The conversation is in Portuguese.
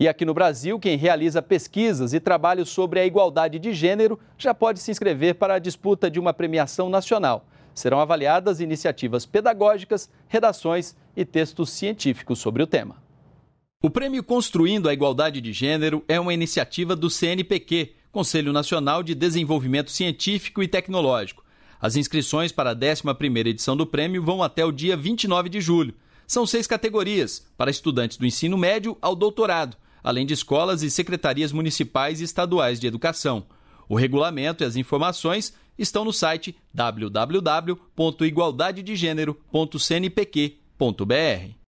E aqui no Brasil, quem realiza pesquisas e trabalhos sobre a igualdade de gênero já pode se inscrever para a disputa de uma premiação nacional. Serão avaliadas iniciativas pedagógicas, redações e textos científicos sobre o tema. O Prêmio Construindo a Igualdade de Gênero é uma iniciativa do CNPq, Conselho Nacional de Desenvolvimento Científico e Tecnológico. As inscrições para a 11ª edição do prêmio vão até o dia 29 de julho. São seis categorias, para estudantes do ensino médio ao doutorado, além de escolas e secretarias municipais e estaduais de educação. O regulamento e as informações estão no site www.igualdadedegênero.cnpq.br.